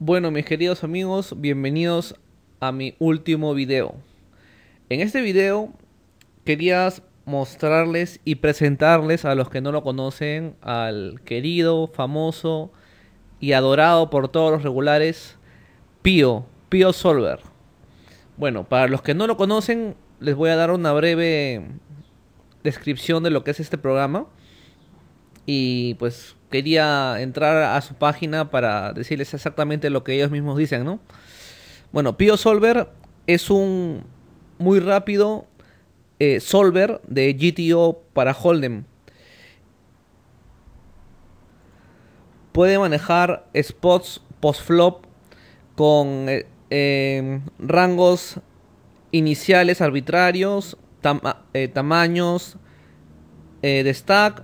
Bueno mis queridos amigos, bienvenidos a mi último video. En este video quería mostrarles y presentarles a los que no lo conocen al querido, famoso y adorado por todos los regulares pio Pio Solver. Bueno, para los que no lo conocen les voy a dar una breve descripción de lo que es este programa y pues quería entrar a su página para decirles exactamente lo que ellos mismos dicen, ¿no? Bueno, Pio Solver es un muy rápido eh, solver de GTO para Hold'em. Puede manejar spots post-flop con eh, em, rangos iniciales arbitrarios, ah, eh, tamaños de stack,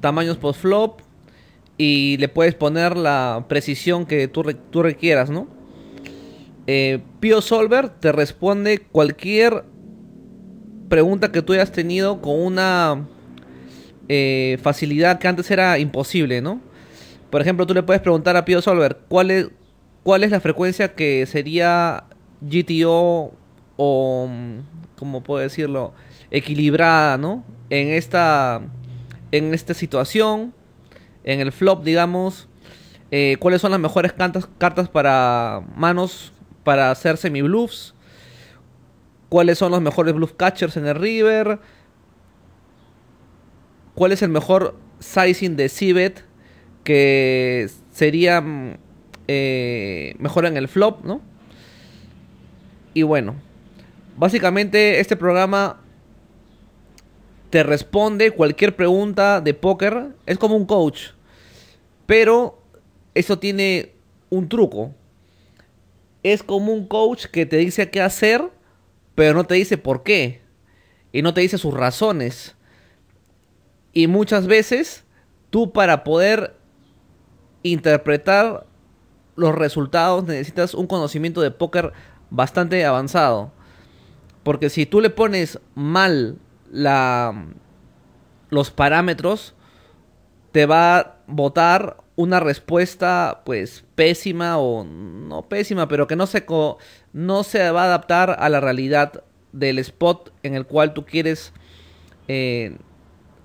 tamaños post-flop, y le puedes poner la precisión que tú, tú requieras, ¿no? Eh, Pio Solver te responde cualquier pregunta que tú hayas tenido con una eh, facilidad que antes era imposible, ¿no? Por ejemplo, tú le puedes preguntar a Pio Solver cuál es, cuál es la frecuencia que sería GTO o, ¿cómo puedo decirlo? Equilibrada, ¿no? En esta, en esta situación en el flop, digamos, eh, cuáles son las mejores cartas para manos para hacer semi-bluffs, cuáles son los mejores bluff catchers en el river, cuál es el mejor sizing de Cibet que sería mm, eh, mejor en el flop, ¿no? Y bueno, básicamente este programa te responde cualquier pregunta de póker, es como un coach pero eso tiene un truco. Es como un coach que te dice qué hacer, pero no te dice por qué. Y no te dice sus razones. Y muchas veces tú para poder interpretar los resultados necesitas un conocimiento de póker bastante avanzado. Porque si tú le pones mal la, los parámetros, te va votar una respuesta pues pésima o no pésima, pero que no se, no se va a adaptar a la realidad del spot en el cual tú quieres eh,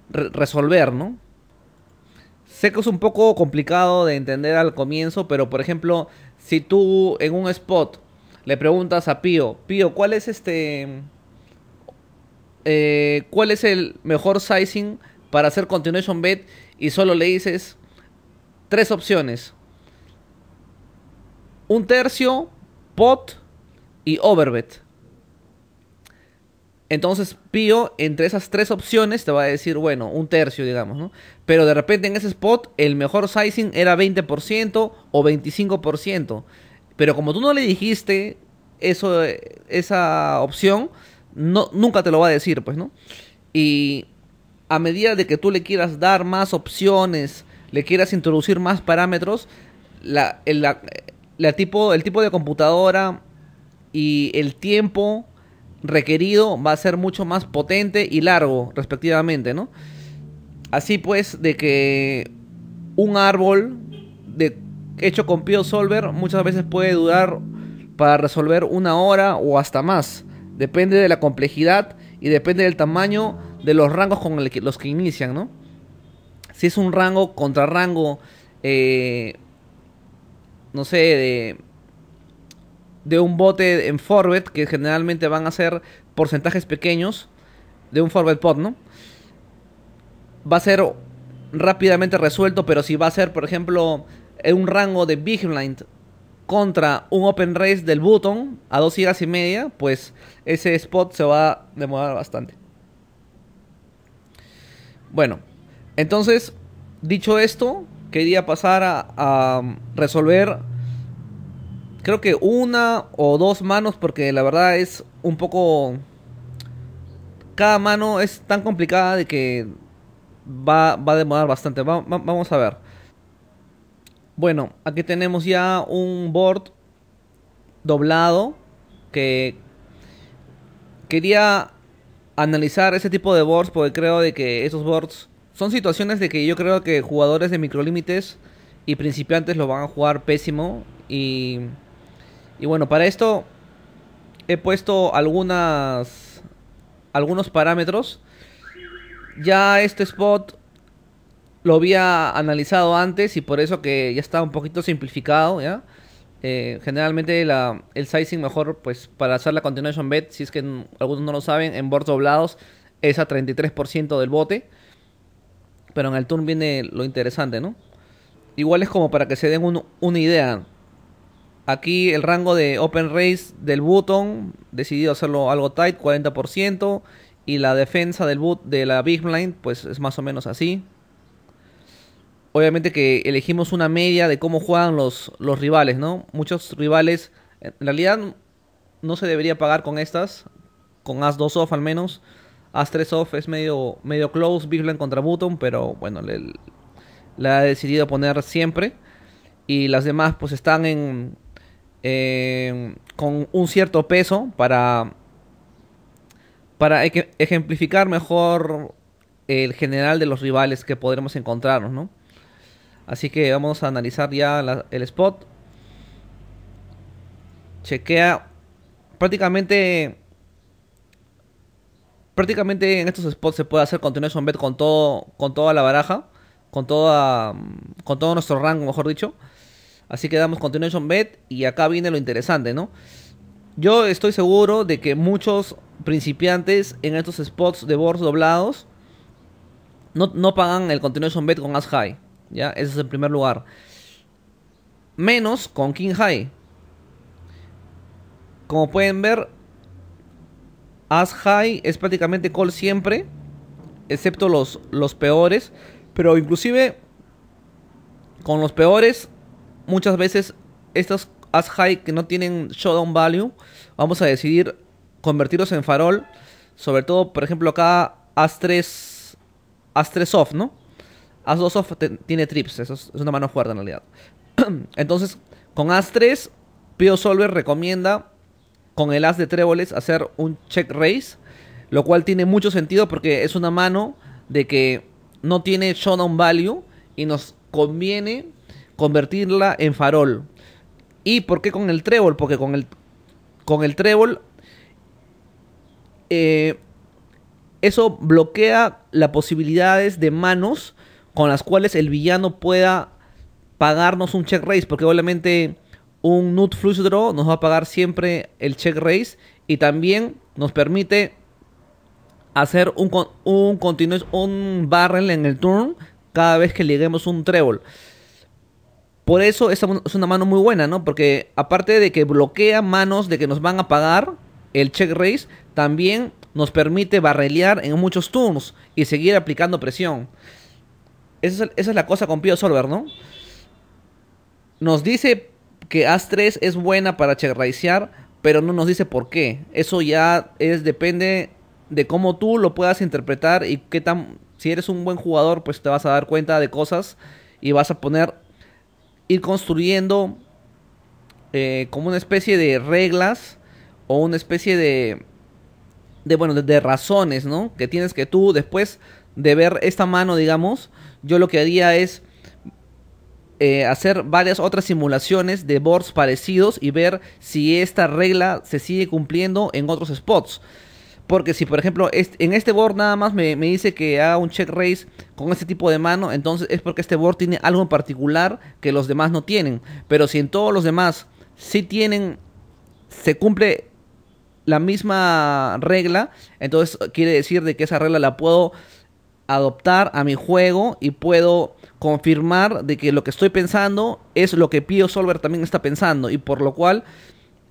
resolver, ¿no? Sé que es un poco complicado de entender al comienzo, pero por ejemplo, si tú en un spot le preguntas a Pío, Pío, ¿cuál es este... Eh, ¿Cuál es el mejor sizing para hacer continuation bet? y solo le dices tres opciones. Un tercio, pot y overbet. Entonces Pío, entre esas tres opciones, te va a decir, bueno, un tercio, digamos, ¿no? Pero de repente en ese spot el mejor sizing era 20% o 25%. Pero como tú no le dijiste eso, esa opción, no, nunca te lo va a decir, pues, ¿no? Y a medida de que tú le quieras dar más opciones, le quieras introducir más parámetros, la, el, tipo, el tipo de computadora y el tiempo requerido va a ser mucho más potente y largo, respectivamente, ¿no? Así pues, de que un árbol de, hecho con solver muchas veces puede durar para resolver una hora o hasta más. Depende de la complejidad y depende del tamaño de los rangos con los que inician, ¿no? Si es un rango contra rango, eh, no sé, de, un bote en forward, que generalmente van a ser porcentajes pequeños, de un forward pot, ¿no? Va a ser rápidamente resuelto, pero si va a ser, por ejemplo, un rango de Big Blind contra un Open Race del Button a dos gigas y media, pues ese spot se va a demorar bastante. Bueno, entonces, dicho esto, quería pasar a, resolver, creo que una o dos manos, porque la verdad es un poco... Cada mano es tan complicada de que va, a demorar bastante. vamos a ver. Bueno, aquí tenemos ya un board doblado que quería analizar ese tipo de boards porque creo de que esos boards son situaciones de que yo creo que jugadores de microlímites y principiantes lo van a jugar pésimo y, y bueno, para esto he puesto algunas algunos parámetros. Ya este spot lo había analizado antes y por eso que ya está un poquito simplificado, ¿ya? Eh, generalmente el sizing mejor pues para hacer la continuation bet, si es que algunos no lo saben, en boards doblados es a 33% del bote. Pero en el turn viene lo interesante, ¿no? Igual es como para que se den una idea. Aquí el rango de open race del button, decidido hacerlo algo tight, 40%. Y la defensa del boot de la big blind, pues es más o menos así, obviamente que elegimos una media de cómo juegan los, los rivales, ¿no? Muchos rivales, en realidad no se debería pagar con estas, con As 2 off al menos. As 3 off es medio, medio close, Big contra Button, pero bueno, le, la he decidido poner siempre. Y las demás pues están en, con un cierto peso para, para ejemplificar mejor el general de los rivales que podremos encontrarnos, ¿no? Así que vamos a analizar ya el spot. Chequea prácticamente prácticamente en estos spots se puede hacer continuation bet con todo con toda la baraja, con toda con todo nuestro rango, mejor dicho. Así que damos continuation bet y acá viene lo interesante, ¿no? Yo estoy seguro de que muchos principiantes en estos spots de boards doblados no, no pagan el continuation bet con as high. ¿ya? Ese es el primer lugar. Menos con King High. Como pueden ver, As High es prácticamente call siempre, excepto los, los peores. Pero inclusive con los peores, muchas veces estas As High que no tienen Showdown Value, vamos a decidir convertirlos en farol. Sobre todo, por ejemplo, acá As 3, As 3 Off, ¿no? As 2 tiene trips, eso es, una mano fuerte en realidad. Entonces, con As 3, Pio Solver recomienda con el As de tréboles hacer un check raise, lo cual tiene mucho sentido porque es una mano de que no tiene showdown value y nos conviene convertirla en farol. ¿Y por qué con el trébol? Porque con el, con el trébol eh, eso bloquea las posibilidades de manos con las cuales el villano pueda pagarnos un check raise, porque obviamente un Nut Flush Draw nos va a pagar siempre el check raise y también nos permite hacer un, un continuous, un barrel en el turn cada vez que lleguemos un trébol. Por eso es una mano muy buena, ¿no? Porque aparte de que bloquea manos de que nos van a pagar el check raise, también nos permite barrelear en muchos turns y seguir aplicando presión. Esa es, la cosa con PioSolver, Solver, ¿no? Nos dice que AS3 es buena para checkraisear, pero no nos dice por qué. Eso ya es depende de cómo tú lo puedas interpretar y qué tan si eres un buen jugador, pues te vas a dar cuenta de cosas y vas a poner ir construyendo eh, como una especie de reglas o una especie de de bueno de razones, ¿no? Que tienes que tú después de ver esta mano, digamos, yo lo que haría es eh, hacer varias otras simulaciones de boards parecidos y ver si esta regla se sigue cumpliendo en otros spots. Porque si, por ejemplo, en este board nada más me, dice que haga un check race con este tipo de mano, entonces es porque este board tiene algo en particular que los demás no tienen. Pero si en todos los demás sí tienen, se cumple la misma regla, entonces quiere decir de que esa regla la puedo adoptar a mi juego y puedo confirmar de que lo que estoy pensando es lo que Pio Solver también está pensando y por lo cual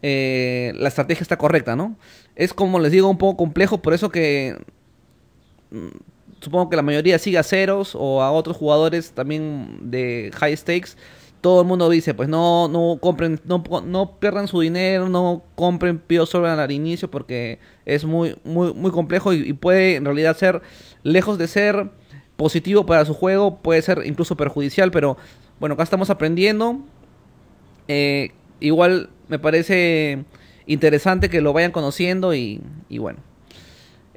eh, la estrategia está correcta, ¿no? Es como les digo un poco complejo, por eso que mm, supongo que la mayoría sigue a ceros o a otros jugadores también de high stakes todo el mundo dice, pues no, no compren, no, no pierdan su dinero, no compren Pio al inicio porque es muy, muy, muy complejo y, puede en realidad ser, lejos de ser positivo para su juego, puede ser incluso perjudicial, pero bueno, acá estamos aprendiendo. Eh, igual me parece interesante que lo vayan conociendo y, bueno.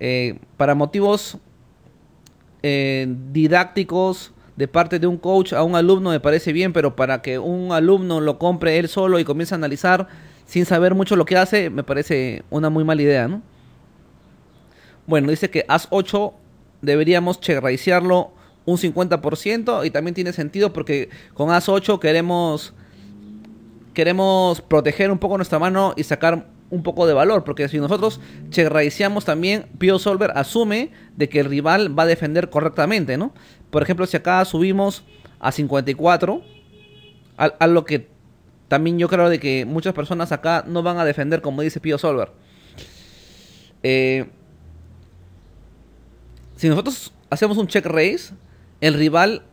Eh, para motivos eh, didácticos, de parte de un coach a un alumno me parece bien, pero para que un alumno lo compre él solo y comience a analizar sin saber mucho lo que hace, me parece una muy mala idea, ¿no? Bueno, dice que as 8 deberíamos chegraiciarlo un 50% y también tiene sentido porque con as 8 queremos queremos proteger un poco nuestra mano y sacar un poco de valor, porque si nosotros Checkraiseamos también, Pio Solver asume de que el rival va a defender correctamente, ¿no? Por ejemplo, si acá subimos a 54, a, lo que también yo creo de que muchas personas acá no van a defender, como dice Pio Solver. Eh, si nosotros hacemos un check raise, el rival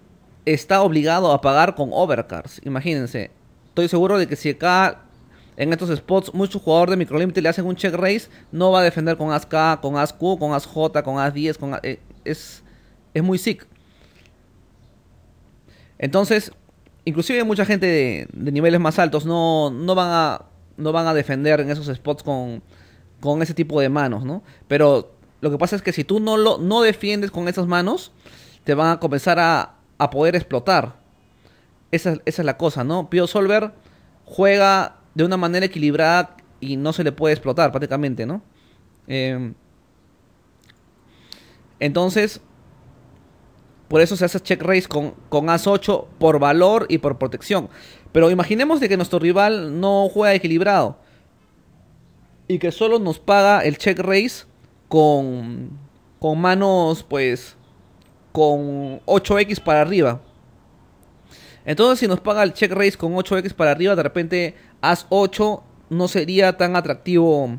está obligado a pagar con overcards. Imagínense, estoy seguro de que si acá en estos spots, muchos jugadores de límite le hacen un check raise. No va a defender con AS-K, con q con ASJ, con AS10, con a eh, es, es muy sick. Entonces, inclusive mucha gente de, niveles más altos no, no, van a, no van a defender en esos spots con, con ese tipo de manos, ¿no? Pero lo que pasa es que si tú no, lo, no defiendes con esas manos, te van a comenzar a, poder explotar. Esa, esa, es la cosa, ¿no? Pio Solver juega de una manera equilibrada y no se le puede explotar prácticamente, ¿no? Em, entonces, por eso se hace check raise con, con as 8 por valor y por protección. Pero imaginemos de que nuestro rival no juega equilibrado y que solo nos paga el check raise con, con manos, pues, con 8x para arriba. Entonces, si nos paga el check raise con 8x para arriba, de repente as 8 no sería tan atractivo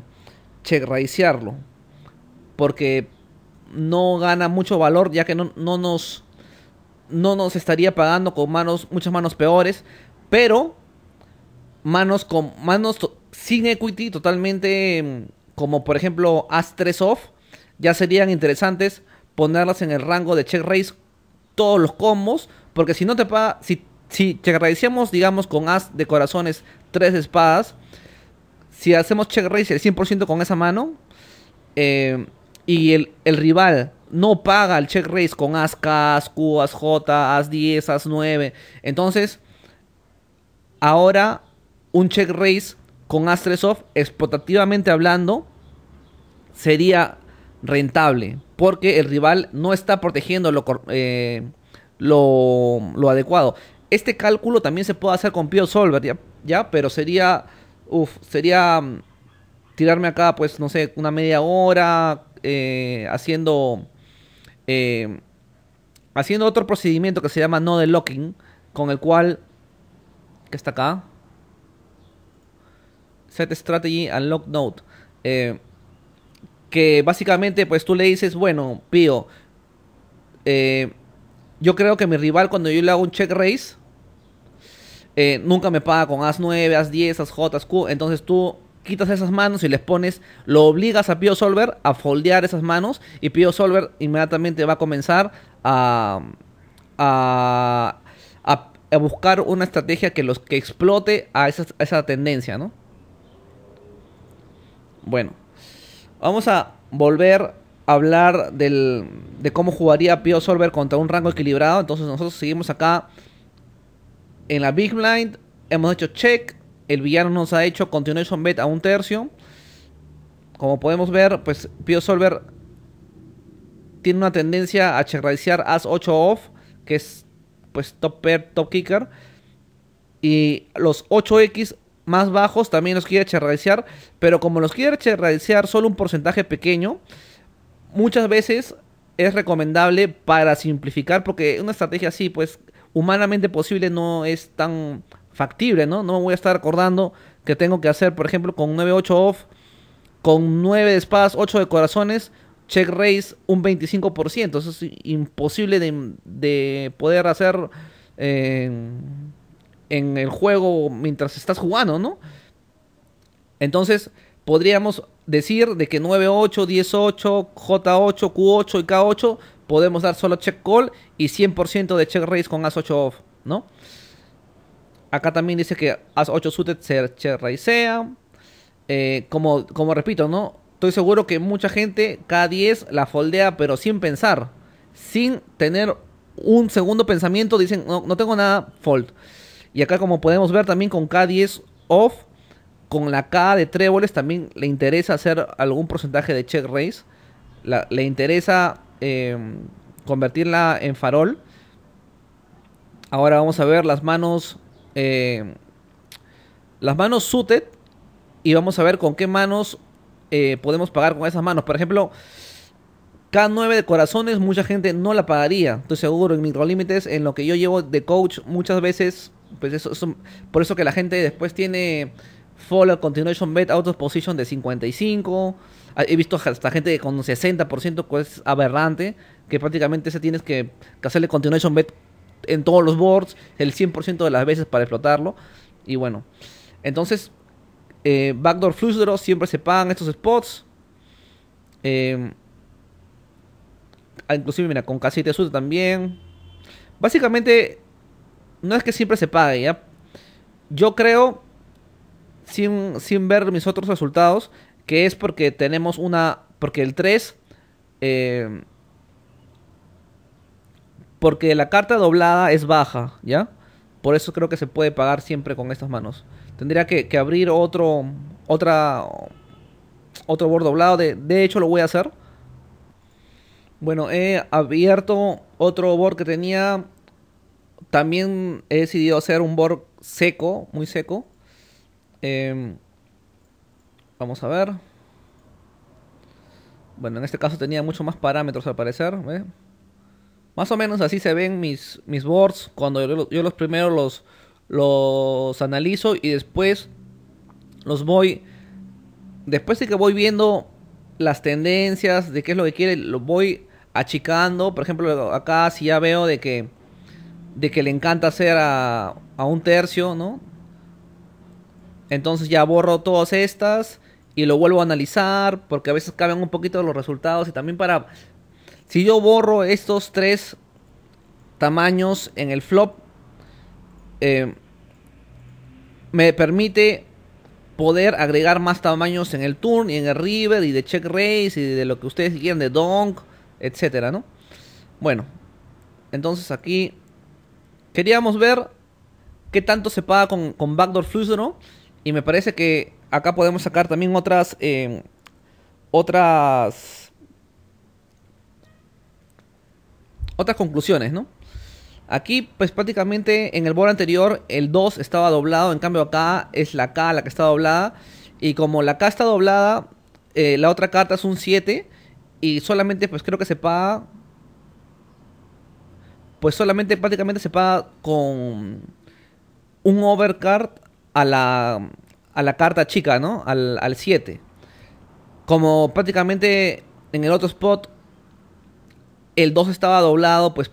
checkraisearlo. Porque no gana mucho valor ya que no, no, nos, no nos estaría pagando con manos, muchas manos peores. Pero manos con manos sin equity totalmente como por ejemplo as 3 off ya serían interesantes ponerlas en el rango de check todos los combos porque si no te paga si si digamos con as de corazones tres espadas. Si hacemos check raise el 100% con esa mano eh, y el, rival no paga el check raise con as K, as Q, as as 10, as 9, entonces ahora un check raise con as 3 off, explotativamente hablando, sería rentable porque el rival no está protegiendo lo, eh, lo, lo adecuado. Este cálculo también se puede hacer con Pio Solver, ¿ya? ¿ya? Pero sería, uff, sería mm, tirarme acá, pues, no sé, una media hora eh, haciendo, eh, haciendo otro procedimiento que se llama node locking, con el cual, ¿qué está acá, set strategy unlock node, eh, que básicamente, pues, tú le dices, bueno, pío, eh, yo creo que mi rival cuando yo le hago un check raise eh, nunca me paga con AS9, AS10, ASJ, Q Entonces tú quitas esas manos y les pones, lo obligas a Pio Solver a foldear esas manos y Pio Solver inmediatamente va a comenzar a, a, buscar una estrategia que los que explote a esa, tendencia, ¿no? Bueno, vamos a volver a hablar del, de cómo jugaría Pio Solver contra un rango equilibrado. Entonces nosotros seguimos acá en la Big Blind hemos hecho check. El villano nos ha hecho continuation bet a un tercio. Como podemos ver, pues PioSolver tiene una tendencia a checkraisear as 8 off, que es pues top pair, top kicker. Y los 8x más bajos también los quiere checkraisear, pero como los quiere checkraisear solo un porcentaje pequeño, muchas veces es recomendable para simplificar, porque una estrategia así, pues humanamente posible no es tan factible, ¿no? No me voy a estar acordando que tengo que hacer, por ejemplo, con 9-8 off, con 9 de espadas, 8 de corazones, check raise un 25%. Eso es imposible de, poder hacer eh, en el juego mientras estás jugando, ¿no? Entonces, podríamos decir de que 9-8, 10-8, J8, Q8 y K8 podemos dar solo check call y 100% de check raise con as 8 off, ¿no? Acá también dice que as 8 suited se check raisea. Eh, como, como repito, ¿no? Estoy seguro que mucha gente K 10 la foldea, pero sin pensar, sin tener un segundo pensamiento, dicen, no, tengo nada fold. Y acá como podemos ver también con K10 off, con la K de tréboles también le interesa hacer algún porcentaje de check raise. le interesa Em, convertirla en farol. Ahora vamos a ver las manos. Em, las manos suited. Y vamos a ver con qué manos eh, podemos pagar con esas manos. Por ejemplo, K9 de corazones, mucha gente no la pagaría. Entonces seguro, en microlímites, en lo que yo llevo de coach, muchas veces. Pues eso por eso que la gente después tiene Follow Continuation Bet otros Position de 55. Ah, he visto hasta gente con 60%, que es aberrante, que prácticamente se tienes que, hacerle Continuation Bet en todos los boards, el 100% de las veces para explotarlo. Y bueno, entonces, eh, Backdoor Flusdero siempre se pagan estos spots. Eh, ah, inclusive, mira, con Casita Azul también. Básicamente, no es que siempre se pague, ¿ya? Yo creo sin, ver mis otros resultados, que es porque tenemos una... Porque el 3... Eh, porque la carta doblada es baja, ¿ya? Por eso creo que se puede pagar siempre con estas manos. Tendría que, abrir otro... Otra... Otro board doblado. De, de hecho lo voy a hacer. Bueno, he abierto otro board que tenía. También he decidido hacer un board seco, muy seco. Em, vamos a ver. Bueno, en este caso tenía mucho más parámetros al parecer. Más o menos así se ven mis, mis boards cuando yo, los primero los, los analizo y después los voy... Después de que voy viendo las tendencias de qué es lo que quiere, los voy achicando. Por ejemplo, acá si ya veo de que, de que le encanta hacer a, a un tercio, ¿no? Entonces ya borro todas estas y lo vuelvo a analizar porque a veces caben un poquito los resultados y también para... Si yo borro estos tres tamaños en el flop, eh, me permite poder agregar más tamaños en el turn y en el river y de check raise y de lo que ustedes quieran, de donk, etcétera, ¿no? Bueno, entonces aquí queríamos ver qué tanto se paga con, backdoor flush ¿no? Y me parece que acá podemos sacar también otras. Em, otras. Otras conclusiones, ¿no? Aquí, pues prácticamente en el board anterior, el 2 estaba doblado. En cambio, acá es la K la que está doblada. Y como la K está doblada, eh, la otra carta es un 7. Y solamente, pues creo que se paga. Pues solamente prácticamente se paga con un overcard a la, carta chica, ¿no? Al, al 7. Como prácticamente en el otro spot el 2 estaba doblado, pues,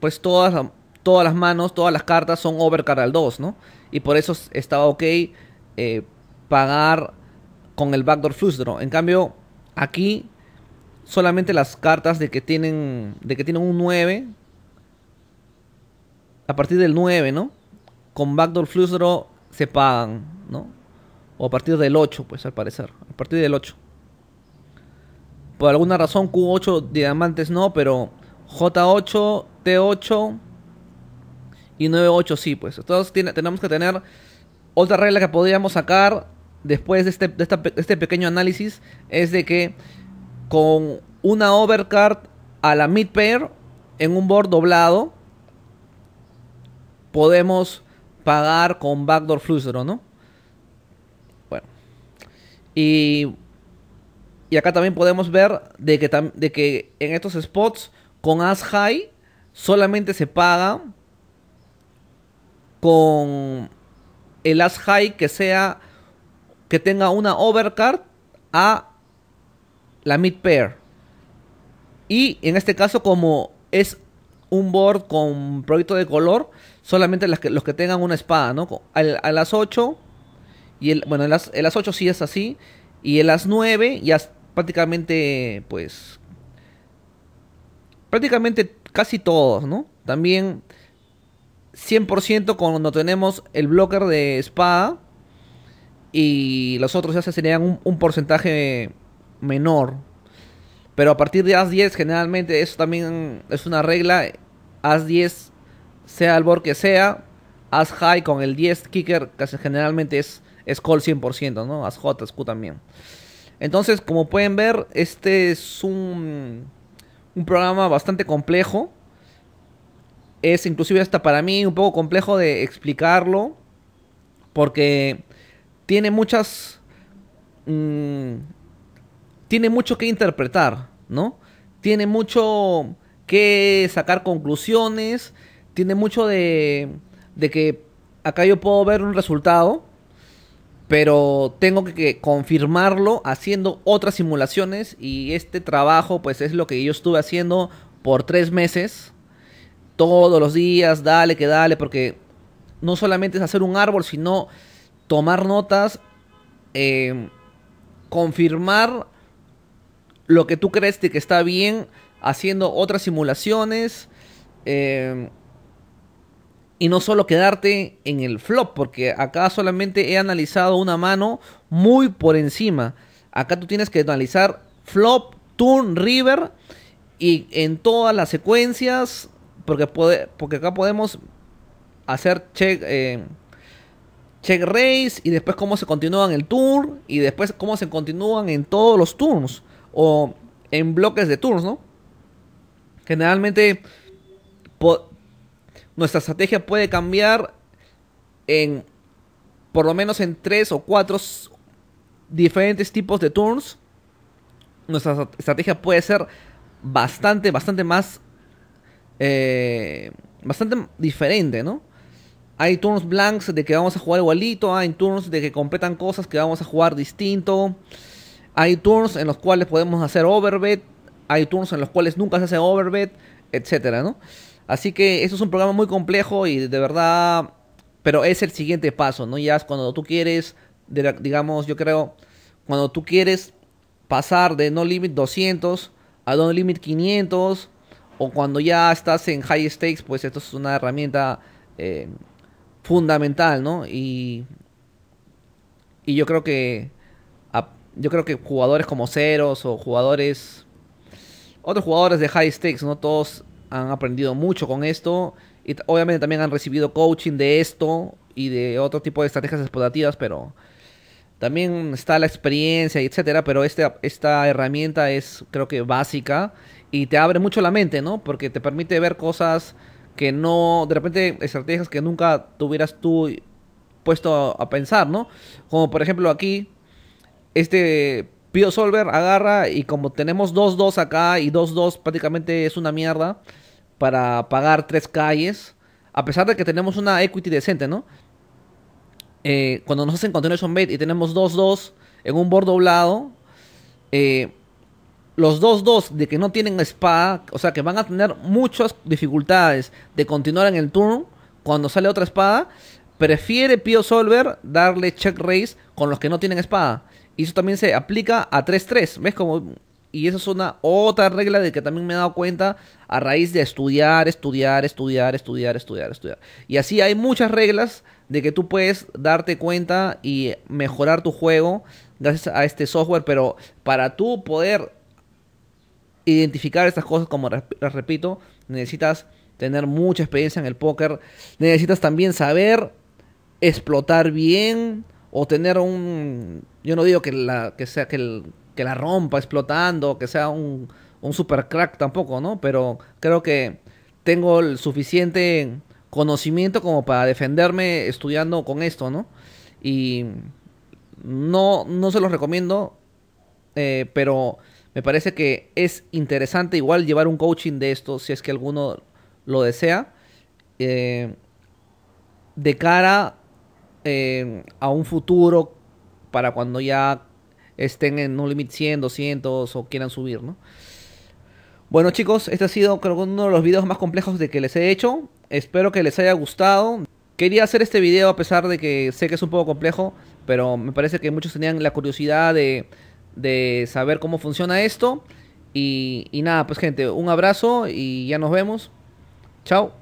pues todas, todas las manos, todas las cartas son overcard al 2, ¿no? Y por eso estaba ok eh, pagar con el backdoor flush draw. En cambio, aquí solamente las cartas de que tienen, de que tienen un 9, a partir del 9, ¿no? Con backdoor flush draw se pagan, ¿no? O a partir del 8, pues al parecer. A partir del 8. Por alguna razón Q8 diamantes no, pero J8, T8 y 9.8 sí, pues. Entonces tenemos que tener otra regla que podríamos sacar después de este, este pequeño análisis. Es de que con una overcard a la mid pair en un board doblado podemos pagar con backdoor flusero ¿no? Bueno. Y, y acá también podemos ver de que, de que en estos spots con as high solamente se paga con el as high que sea que tenga una overcard a la mid pair. Y en este caso como es un board con proyecto de color, solamente las que, los que tengan una espada, ¿no? a las 8, y el, bueno, en las, 8 sí es así, y en las 9 ya prácticamente, pues, prácticamente casi todos, ¿no? También 100% cuando tenemos el blocker de espada y los otros ya se serían un porcentaje menor, pero a partir de As10, generalmente, eso también es una regla. As10, sea el board que sea, As High con el 10 kicker, casi generalmente es, call 100%, ¿no? As j Q también. Entonces, como pueden ver, este es un, programa bastante complejo. Es inclusive hasta para mí un poco complejo de explicarlo. Porque tiene muchas... Mm, tiene mucho que interpretar. ¿no? Tiene mucho que sacar conclusiones, tiene mucho de, que acá yo puedo ver un resultado, pero tengo que, confirmarlo haciendo otras simulaciones y este trabajo pues es lo que yo estuve haciendo por tres meses, todos los días, dale que dale, porque no solamente es hacer un árbol, sino tomar notas, eh, confirmar lo que tú crees que está bien, haciendo otras simulaciones. Em, y no solo quedarte en el flop, porque acá solamente he analizado una mano muy por encima. Acá tú tienes que analizar flop, turn, river y en todas las secuencias, porque, puede, porque acá podemos hacer check, em, check race y después cómo se continúan el turn y después cómo se continúan en todos los turns o en bloques de turns ¿no? Generalmente nuestra estrategia puede cambiar en por lo menos en tres o cuatro diferentes tipos de turns. Nuestra estrategia puede ser bastante, bastante más, eh, bastante diferente, ¿no? Hay turns blanks de que vamos a jugar igualito, hay turns de que completan cosas que vamos a jugar distinto. Hay turns en los cuales podemos hacer overbet, hay turns en los cuales nunca se hace overbet, etcétera, ¿no? Así que eso es un programa muy complejo y de verdad, pero es el siguiente paso, ¿no? Ya es cuando tú quieres, digamos, yo creo, cuando tú quieres pasar de no limit 200 a no limit 500 o cuando ya estás en high stakes, pues esto es una herramienta eh, fundamental, ¿no? Y, y yo creo que yo creo que jugadores como Ceros o jugadores, otros jugadores de high stakes, ¿no? Todos han aprendido mucho con esto y obviamente también han recibido coaching de esto y de otro tipo de estrategias explotativas, pero también está la experiencia, y etcétera, pero este, esta herramienta es creo que básica y te abre mucho la mente, ¿no? Porque te permite ver cosas que no, de repente estrategias que nunca tuvieras tú puesto a pensar, ¿no? Como por ejemplo aquí este Pio Solver agarra y como tenemos 2-2 acá y 2-2 prácticamente es una mierda para pagar tres calles, a pesar de que tenemos una equity decente, ¿no? Eh, cuando nos hacen continuation bait y tenemos 2-2 en un board doblado, eh, los 2-2 de que no tienen espada, o sea que van a tener muchas dificultades de continuar en el turn cuando sale otra espada, prefiere Pio Solver darle check raise con los que no tienen espada. Y eso también se aplica a 3-3. ¿Ves como Y esa es una otra regla de que también me he dado cuenta a raíz de estudiar, estudiar, estudiar, estudiar, estudiar, estudiar. Y así hay muchas reglas de que tú puedes darte cuenta y mejorar tu juego gracias a este software, pero para tú poder identificar estas cosas, como las repito, necesitas tener mucha experiencia en el póker, necesitas también saber explotar bien o tener un, yo no digo que la, que sea, que, la rompa explotando, que sea un, un super crack tampoco, ¿no? Pero creo que tengo el suficiente conocimiento como para defenderme estudiando con esto, ¿no? Y no, no se los recomiendo, eh, pero me parece que es interesante igual llevar un coaching de esto si es que alguno lo desea. Eh, de cara eh, a un futuro para cuando ya estén en un límite 100, 200 o quieran subir, ¿no? Bueno chicos, este ha sido creo que uno de los videos más complejos de que les he hecho. Espero que les haya gustado. Quería hacer este video a pesar de que sé que es un poco complejo, pero me parece que muchos tenían la curiosidad de, saber cómo funciona esto. y nada, pues gente, un abrazo y ya nos vemos. Chao.